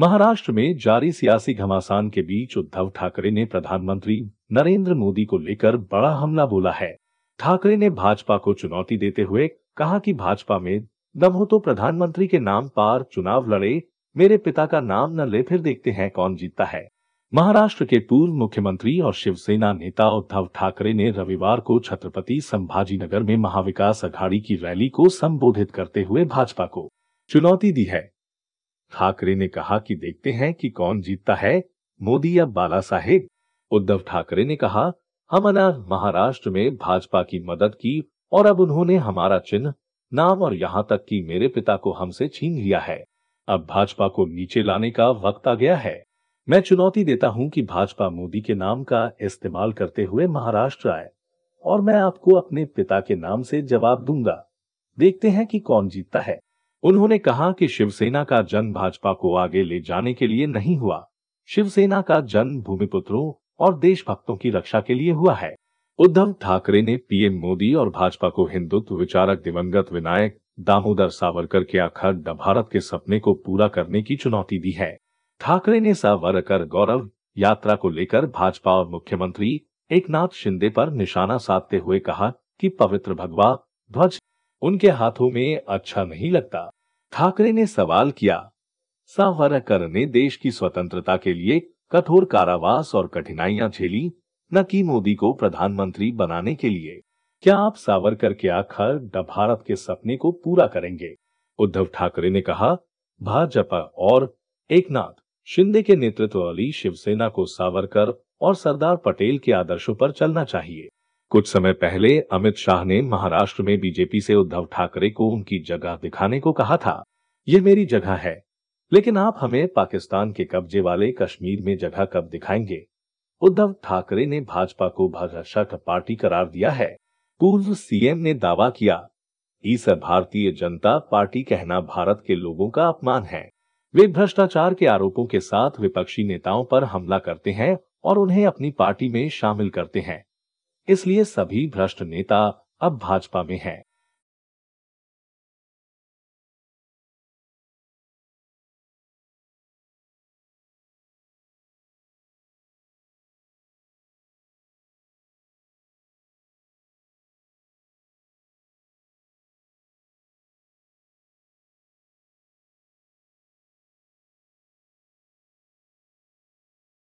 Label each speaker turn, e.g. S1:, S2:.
S1: महाराष्ट्र में जारी सियासी घमासान के बीच उद्धव ठाकरे ने प्रधानमंत्री नरेंद्र मोदी को लेकर बड़ा हमला बोला है ठाकरे ने भाजपा को चुनौती देते हुए कहा कि भाजपा में दम हो तो प्रधानमंत्री के नाम पर चुनाव लड़े मेरे पिता का नाम न ले फिर देखते हैं कौन जीतता है महाराष्ट्र के पूर्व मुख्यमंत्री और शिवसेना नेता उद्धव ठाकरे ने रविवार को छत्रपति संभाजीनगर में महाविकास अघाड़ी की रैली को संबोधित करते हुए भाजपा को चुनौती दी है ठाकरे ने कहा कि देखते हैं कि कौन जीतता है मोदी या बाला साहेब उद्धव ठाकरे ने कहा हम अनाज महाराष्ट्र में भाजपा की मदद की और अब उन्होंने हमारा चिन्ह नाम और यहाँ तक कि मेरे पिता को हमसे छीन लिया है अब भाजपा को नीचे लाने का वक्त आ गया है मैं चुनौती देता हूँ कि भाजपा मोदी के नाम का इस्तेमाल करते हुए महाराष्ट्र आए और मैं आपको अपने पिता के नाम से जवाब दूंगा देखते हैं कि कौन जीतता है उन्होंने कहा कि शिवसेना का जन्म भाजपा को आगे ले जाने के लिए नहीं हुआ शिवसेना का जन्म भूमिपुत्रों और देशभक्तों की रक्षा के लिए हुआ है उद्धव ठाकरे ने पीएम मोदी और भाजपा को हिंदुत्व विचारक दिवंगत विनायक दामोदर सावरकर के अखंड भारत के सपने को पूरा करने की चुनौती दी है ठाकरे ने सावरकर गौरव यात्रा को लेकर भाजपा और मुख्यमंत्री एक नाथ शिंदे पर निशाना साधते हुए कहा कि पवित्र भगवा ध्वज उनके हाथों में अच्छा नहीं लगता ठाकरे ने सवाल किया सावरकर ने देश की स्वतंत्रता के लिए कठोर कारावास और कठिनाइयां झेली न कि मोदी को प्रधानमंत्री बनाने के लिए क्या आप सावरकर के आखर भारत के सपने को पूरा करेंगे उद्धव ठाकरे ने कहा भाजपा और एकनाथ शिंदे के नेतृत्व वाली शिवसेना को सावरकर और सरदार पटेल के आदर्शों पर चलना चाहिए कुछ समय पहले अमित शाह ने महाराष्ट्र में बीजेपी से उद्धव ठाकरे को उनकी जगह दिखाने को कहा था ये मेरी जगह है लेकिन आप हमें पाकिस्तान के कब्जे वाले कश्मीर में जगह कब दिखाएंगे उद्धव ठाकरे ने भाजपा को भाजपा पार्टी करार दिया है पूर्व सीएम ने दावा किया इस भारतीय जनता पार्टी कहना भारत के लोगों का अपमान है वे भ्रष्टाचार के आरोपों के साथ विपक्षी नेताओं पर हमला करते हैं और उन्हें अपनी पार्टी में शामिल करते हैं इसलिए सभी भ्रष्ट नेता अब भाजपा में हैं